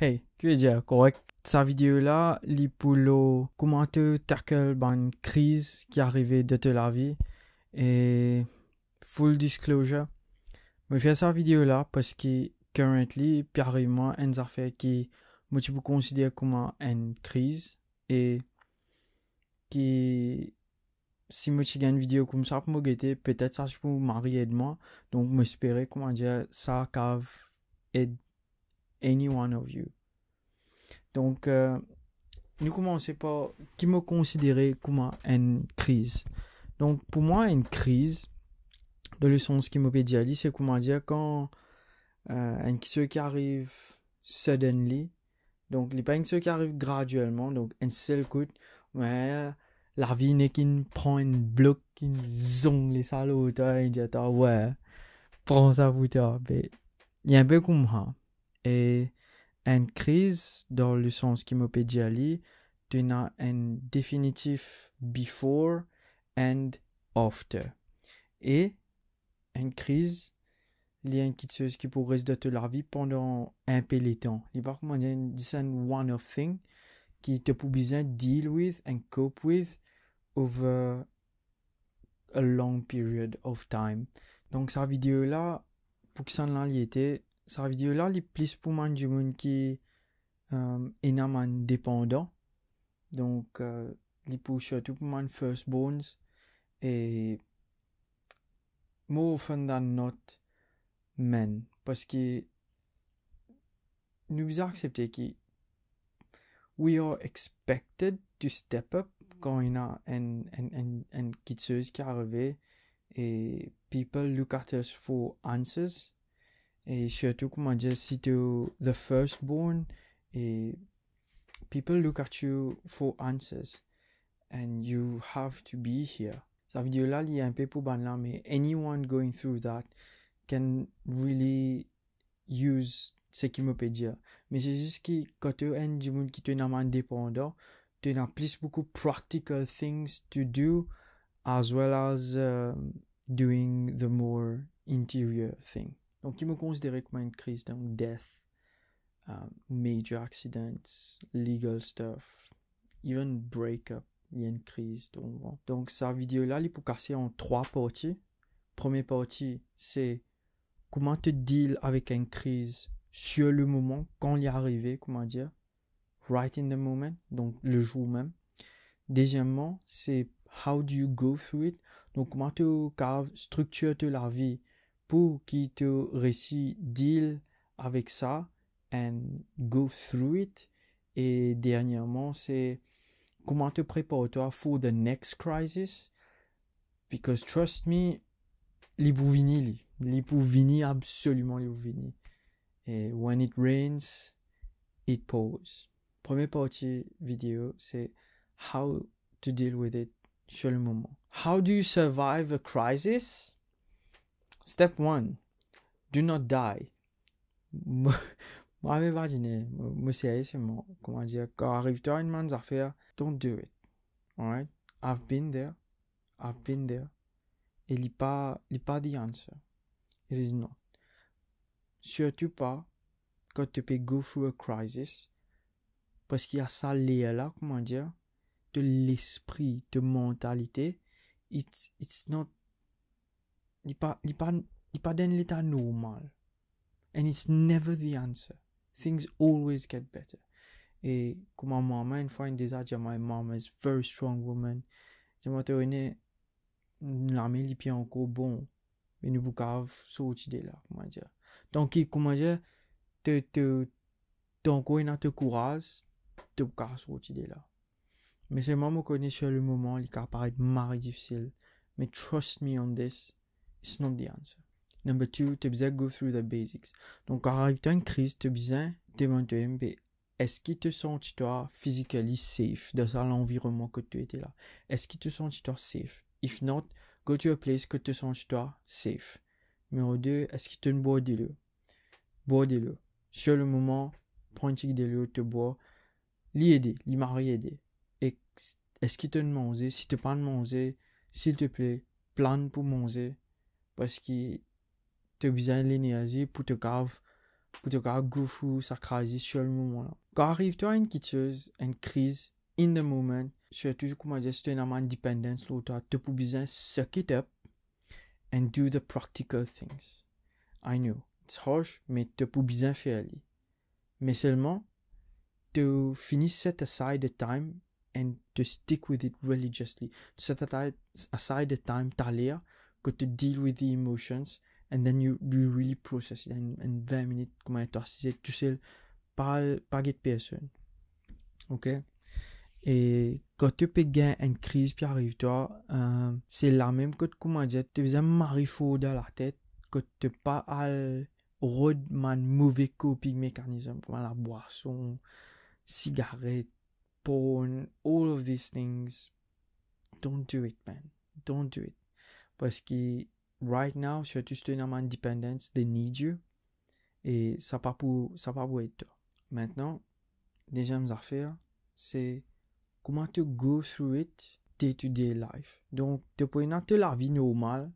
Hey, tu veux dire, correct. Sa vidéo-là, il comment commenter tackle une crise qui arrivait de ta vie. Et full disclosure, je fais cette vidéo-là parce que currently, Pierre et moi, nous affaire qui moi, tu considérer comme une crise. Et qui, si moi, tu une vidéo comme ça pour me guetter, peut-être ça, je peux marier de moi. Donc, m'espérer comment dire, ça, cave, aide any one of you. Donc, euh, nous commençons par qui me considérer comme une crise. Donc, pour moi, une crise, de le sens qui me dit, c'est comment dire quand euh, un qui arrive suddenly, donc les pas qui arrive graduellement, donc un seul coup, mais la vie n'est qu'une prend une bloc, une zone les salauds, et dit, ouais, prends ça pour toi, il y a un peu comme ça. Et une crise, dans le sens qui Ali, tu as un définitif before and after. Et une crise, il y a une chose qui pourrait se doter la vie pendant un temps. Il y a une one of thing qui te peut besoin deal with and cope with over a long period of time. Donc, cette vidéo-là, pour que ça l'ait été, sa vidéo là les plus pour man du monde qui euh, dépendant donc euh, les pour surtout pour man first bones et more often than not men parce que nous accepter que we are expected to step up quand il y a une, une, une, est qui et people look at us for answers Shatukuma just Sito the firstborn, people look at you for answers and you have to be here. Savdiolali and Pepu Banlame, anyone going through that can really use ce qui me peut dire. Mais c'est juste que quand tu as du monde qui est indépendant, tu as plus beaucoup practical things to do as well as um, doing the more interior thing. Donc, il me considérait comme une crise, donc death, um, major accidents, legal stuff, even break-up, il y a une crise. Donc, donc sa vidéo-là, elle est pour casser en trois parties. Première partie, c'est comment te deal avec une crise sur le moment, quand il est arrivé, comment dire, right in the moment, donc le jour même. Deuxièmement, c'est how do you go through it, donc comment tu structures la vie pour qu'il te récit deal avec ça and go through it. Et dernièrement, c'est comment te préparer-toi for the next crisis. Because trust me, les Lipuvini Les absolument les Et when it rains, it pours. Première partie vidéo, c'est how to deal with it sur le moment. How do you survive a crisis? Step 1. Do not die. Moi, Bardine, Moussiaï, c'est moi, comment dire, quand arrive-toi une man's affaire, don't do it. Alright? I've been there. I've been there. Et il pas, il pas the answer. It is not. Surtout pas quand tu peux go through a crisis. Parce qu'il y a ça lié là, comment dire, de l'esprit, de mentalité. It's, it's not Li, par, li, par, li pardonne l'état normal. And it's never the answer. Things always get better. Et comme ma maman, une fois, déjà, ma maman is une very strong woman. Je m'en tenais, la mère, les encore bon. Mais nous, boucave, sorti de là, comment dire. Donc, comment dire, te, te, donc, on a te courage, te boucave, sorti de là. Mais c'est moi, je connais sur le moment, il paraît mal difficile. Mais trust me on this. It's not the answer. Number two, tu dois besoin de go through the basics. Donc, quand arrive dans une crise, tu besoin de demander est-ce qu'il te sent toi physically safe dans l'environnement que tu étais là? Est-ce qu'il te sent toi safe? If not, go to a place que te sens toi safe. Numéro 2, est-ce qu'il te boit de l'eau? Bois de l'eau. Sur le moment, prends de l'eau, te bois. L'y aider, l'y marier Est-ce qu'il te demande si tu pas manger, s'il te plaît, plane pour manger, qu'il te as besoin de l'énergie pour te garder pour te goufou sur sur moment. moment arrive à une une crise, in the moment, surtout je te suck it up and do the practical things. I know, it's harsh, mais te besoin Mais seulement, to finish set aside the time and to stick with it religiously. set aside the time got to deal with the emotions and then you you really process it and, and 20 minutes comment tu til at tu sais pas get et quand tu peux gagner une crise puis arrive toi euh, c'est la même que comment dire tu un marifou dans la tête que tu pas al roadman mauvais coping mechanism comme la boisson cigarette porn all of these things don't do it man don't do it parce que right now, je suis juste dans they need you. et ça part pour, ça part pour être Maintenant, deuxième affaire, c'est comment te go through it day to day life. Donc, tu te prenant la vie normale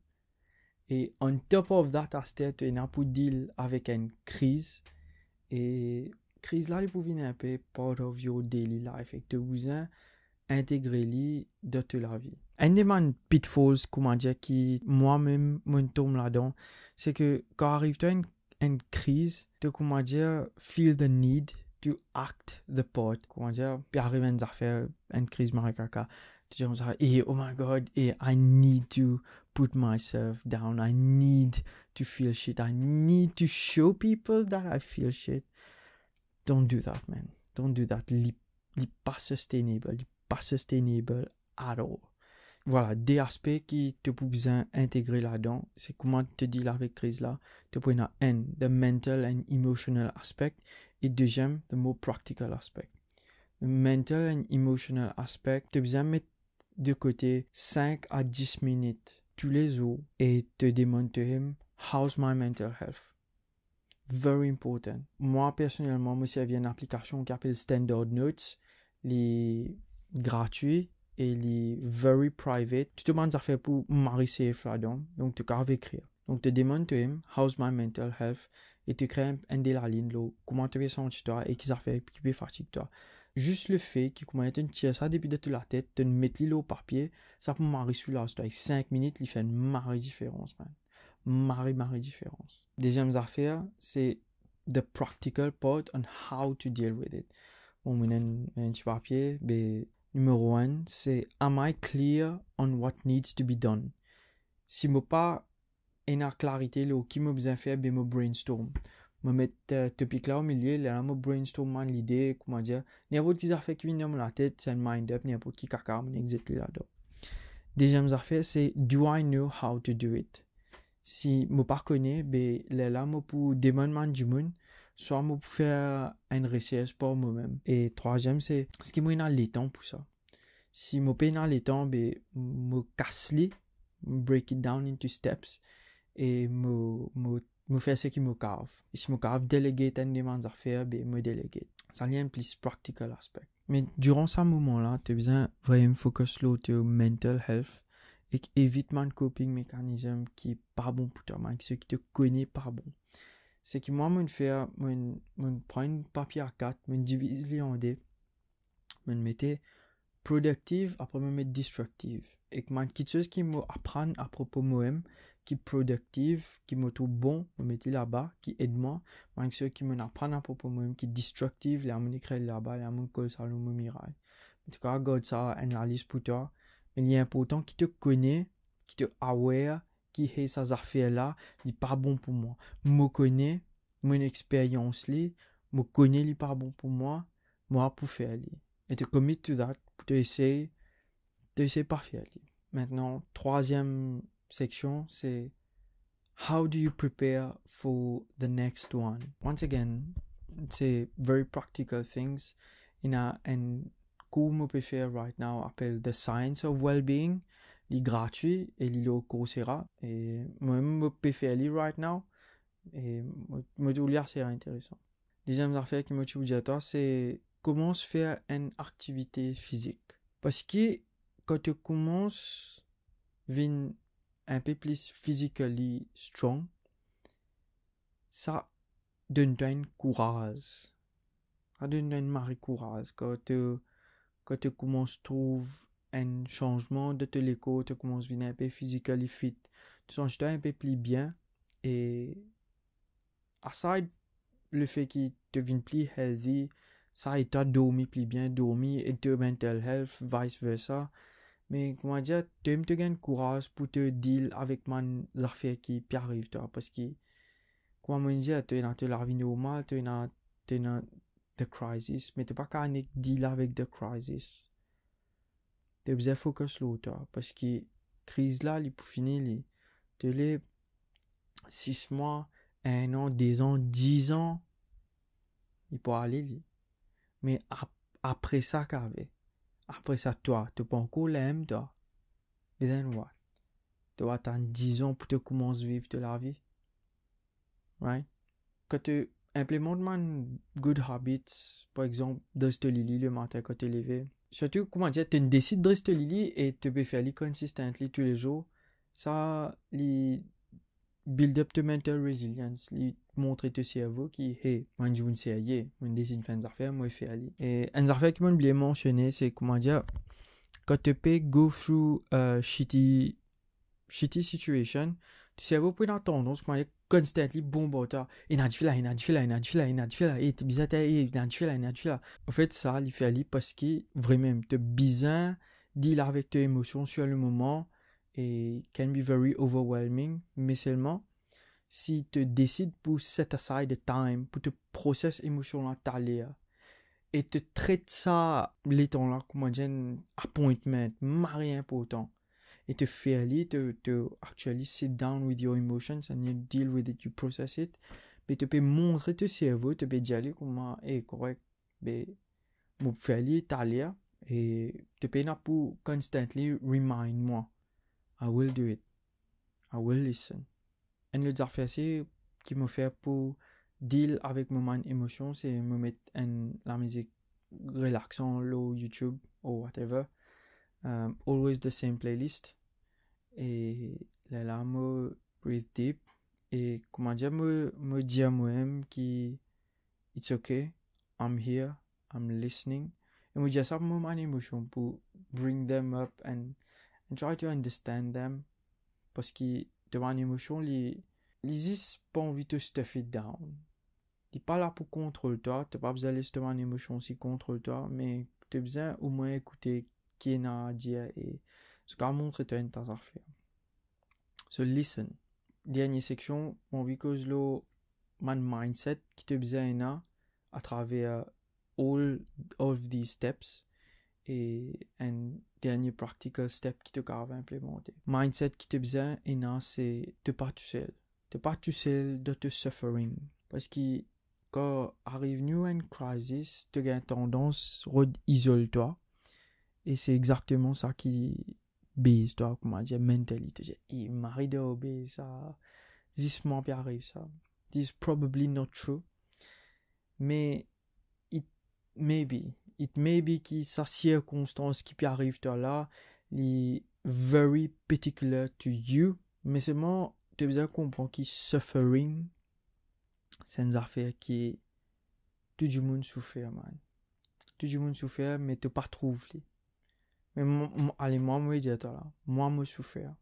et on top of that, tu te pour deal avec une crise et crise là, elle peut venir un peu part of your daily life et te vous intégrer dans la vie indépendamment man pitfalls comment dire, qui moi-même me tombe là-dedans, c'est que quand arrive-toi une, une, crise, tu comment dire, feel the need to act the part, comment dire, puis arrive une affaire, une crise maracaka, tu dis ça, et eh, oh my god, et eh, I need to put myself down, I need to feel shit, I need to show people that I feel shit. Don't do that, man. Don't do that. Li, li pas sustainable, n'est pas sustainable at all voilà, des aspects qui te pou besoin intégrer là-dedans, c'est comment te dis avec crise là. Te point un, the mental and emotional aspect, et deuxième, the more practical aspect. The mental and emotional aspect, te besoin mettre de côté 5 à 10 minutes tous les jours et te demander how's my mental health? Very important. Moi, personnellement, moi, suis servi une application qui s'appelle Standard Notes, les gratuits, il est very private. Tu te demandes affaires pour mariser fladon, donc tu carves écrire. Donc te demandes lui, how's my mental health et tu crées un de ligne là, comment tu senti toi et qui fait qui peut de toi. Juste le fait qu'il commence une tirer ça depuis de toute la tête, tu mettre l'eau par papier, ça peut marier sur là, avec 5 minutes, il fait une marée différence, man. marie marée différence. Deuxième affaire, c'est the practical part on how to deal with it. on a un, petit papier, ben, Numéro 1, c'est Am I clear on what needs to be done? Si mo pas en clarité ce qui me besoin faire ben, mo brainstorm. Mo mettre euh, topic là au milieu, là brainstorm l'idée, comment dire, n'importe qui fait qui vient dans la tête, c'est mind up, n'importe qui caca, mais exactement là Deuxième affaire, c'est Do I know how to do it? Si mo pas connais, ben là là demander du monde, soit peux faire une recherche pour moi-même. Et troisième, c'est ce qui m'a le temps pour ça. Si je pas le temps, ben, me casse les, break it down into steps et me, me, faire ce qui me cave. Et si me cave déléguer une demande à faire, ben, me déléguer. Ça a un plus practical aspect. Mais durant ce moment-là, tu as besoin vraiment focus sur ton mental health et évite man coping mécanisme qui sont pas bon pour toi, même ce qui te connaît pas bon c'est que moi, je fait prends un papier à 4, je divise les en deux, je mets productive, après je mets destructive. Et que quelque chose qui m'apprend à propos de moi-même, qui est productive, qui me tout bon, je mets là-bas, qui aide moi, quelque chose qui m'apprend à propos de moi-même, qui est destructive, les amis créent là-bas, les amis ça, ça mon miracle. En tout cas, regarde ça, analyse pour toi. Mais il est important qu'il te connaît, qu'il te aware, qui est ça fait là n'est pas bon pour moi me connais mon expérience li me connais li pas bon pour moi moi pour faire li et te commit to that pour te essayer te essayer pas faire li maintenant troisième section c'est how do you prepare for the next one once again c'est very practical things in a and cours me faire right now appelle the science of well-being gratuit et le cours sera et moi-même faire le right now et me dire lire c'est intéressant deuxième affaire qui me tue à toi c'est comment se faire une activité physique parce que quand tu commences vin un peu plus physically strong ça donne courage ça donne une courage quand tu euh, quand tu commences trouve un changement de téléco tu commences à devenir un peu physique fit. Tu sens un peu plus bien et, aside le fait qu'il te vienne plus healthy, ça et t'as dormi plus bien, dormi et tu mental health, vice versa. Mais comment dire, tu aimes te gagner courage pour te deal avec man affaires qui arrivent, toi, parce que, comment dire, tu es dans la vie normale, tu es dans, tu es dans the crisis, mais tu pas qu'à deal avec la crise tibza focus l'auteur parce que crise là, il peut finir les, de 6 mois, 1 an, 2 ans, 10 ans, il peut aller Mais après ça qu'avait, après ça toi, tu pas encore l'aimer toi. Et puis what? Tu dois attendre 10 ans pour te commencer à vivre de la vie. Right? Quand tu implémentes man good habits, par exemple, de ce lit le matin quand tu es levé, surtout, comment dire, tu décides de rester au et tu peux faire consistently tous les jours. Ça, les build up de mental resilience, les montrer ton cerveau qui, hey, moi, je ne sais pas, je décide de faire des affaires, moi, je fais aller. Et un affaire que je voulais mentionner, c'est comment dire, quand tu peux go through a euh, shitty, shitty situation, tu sais, vous pouvez entendre, comment dire, constantly bombarded. il inadifila, inadifila, la Et bizata, inadifila, la En fait, ça il fait parce que vraiment, te bizarre, deal avec tes émotions sur le moment et can be very overwhelming. Mais seulement, si te décides pour set aside the time, pour te process émotion là, et te traite ça, les temps là, un un appointment, pour important et tu faire it, te to actually sit down with your emotions and you deal with it, you process it. Mais tu peux montrer ton cerveau, tu peux dire comment est correct. Mais vous aller talia et tu peux pas pour constantly remind moi. I will do it. I will listen. Et le travail qui me fait pour deal avec mon émotion, c'est me mettre en la musique relaxante, low YouTube ou whatever. Euh, always the Same Playlist et là là Breathe Deep et comment dire me me dire moi-même qui it's okay I'm here I'm listening et me dire ça pour mon émotion pour bring them up and and try to understand them parce que de mon émotion les les pas envie de stuff it down t'es pas là pour contrôler toi t'as pas besoin justement émotion si contrôle toi mais t'as besoin au moins écouter et ce qu'a montré tasse à faire so listen dernière section mon because mon mindset qui te besoin à travers all of these steps et un dernier practical step qui te garde à implémenter. Mindset qui te besoin et non, c'est de pas tout seul. De pas tout seul de te suffering. Parce que quand arrive une crisis, tu as tendance à isoler toi et c'est exactement ça qui bise, toi, comment dire, mentalité. Il marido obéit ça. This might be arrive ça. This is probably not true. Mais, it maybe. It maybe qui sa circonstance qui peut arrive toi là, les very particular to you. Mais c'est seulement, tu dois comprendre qui suffering, c'est une affaire qui tout du monde souffert, man. Tout du monde souffre, mais tu pas trouvé. Mais allez, moi, moi, moi, moi, souffert.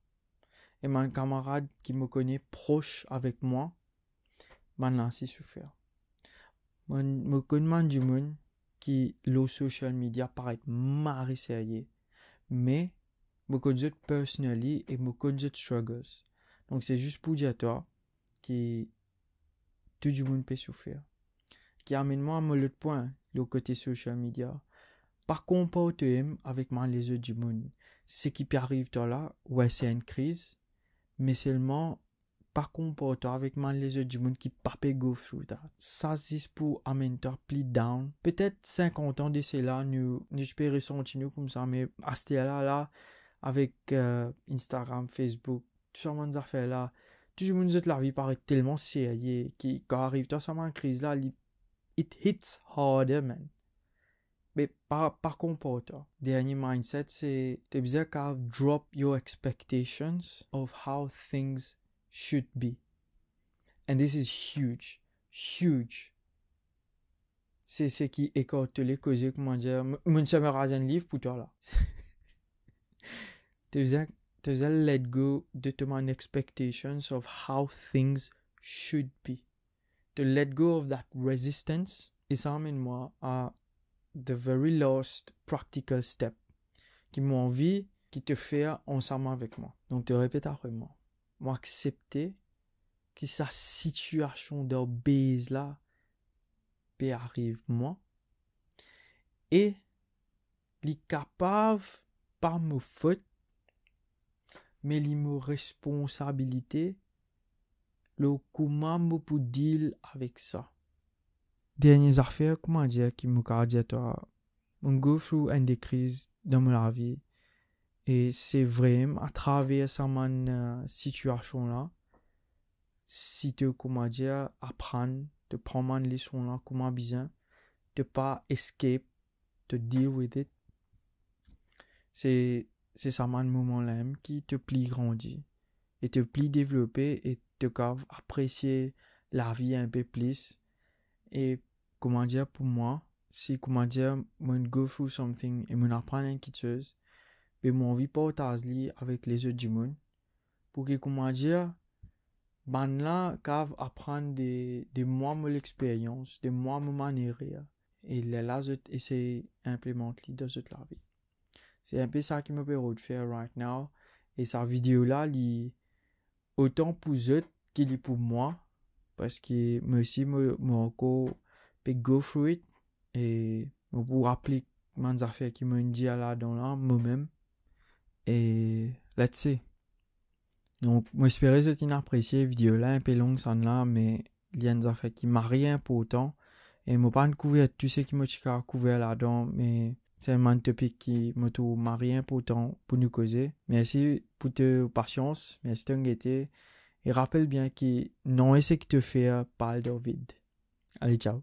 Et mon camarade qui me connaît proche avec moi, m'a là, aussi souffert. Je me du monde qui, le social media paraît marie sérieux. Mais, me connais personnellement et me struggles. Donc, c'est juste pour dire toi que tout du monde peut souffrir. Qui amène moi à mon autre point, le côté social media par comportement avec moi les yeux du monde. Ce qui arrive arriver là, ouais, c'est une crise, mais seulement par comportement avec moi les yeux du monde qui pape go through that. Ça, c'est pour amener plus down. Peut-être 50 ans de cela, nous, nous, peux comme ça, mais à ce là, là, avec euh, Instagram, Facebook, tout ça, mon affaires là, tout le monde la vie paraît tellement sérieux qui, quand arrive, toi, ça, ma crise là, it hits harder, man. Mais par, par contre, dernier mindset, c'est t'es besoin qu'à drop your expectations of how things should be. And this is huge. Huge. C'est ce qui écarte les causes, comment dire. Mon ça me rase un livre pour toi là. t'es besoin, let go de ton expectations of how things should be. To let go of that resistance. Et ça amène moi à the very last practical step qui m'ont envie, qui te fait ensemble avec moi. Donc, te répète après moi. Moi, accepter que sa situation d'obésité là, arrive moi. Et, li capable, par me faute, mais li est responsabilité, le comment me pour deal avec ça derniers affaires, comment dire, qui à toi, on go through une des crises dans ma vie. Et c'est vrai, à travers cette euh, situation-là, si tu, comment dire, apprendre, de prendre une leçon-là, comment bien, de pas escape, de deal with it. C'est, c'est ça, moment-là, qui te plie grandir, et te plie développer et te cave apprécier la vie un peu plus et comment dire, pour moi, c'est comment dire, mon go through something et mon apprendre quelque chose, mais ben, mon vie pas au avec les autres du monde, pour que, comment dire, ben là, cave apprendre de, moi mon expérience, de moi mon manière, et les vais essayer d'implémenter dans cette vie. C'est un peu ça qui me permet de faire right now, et sa vidéo là, li, autant pour eux qu'il est pour moi, parce que moi aussi, moi, encore, puis go through it et je vous rappeler les affaires qui m'ont dit là dans là moi-même et let's see donc j'espère que vous apprécié cette vidéo là un peu longue ça là mais il y a des affaires qui m'a rien pour autant et je pas couvrir tout ce qui m'a dit couvert là dedans mais c'est un topic qui me trouve rien pour autant pour nous causer merci pour votre patience merci de été et rappelle bien que non ce que te faire parle de vide allez ciao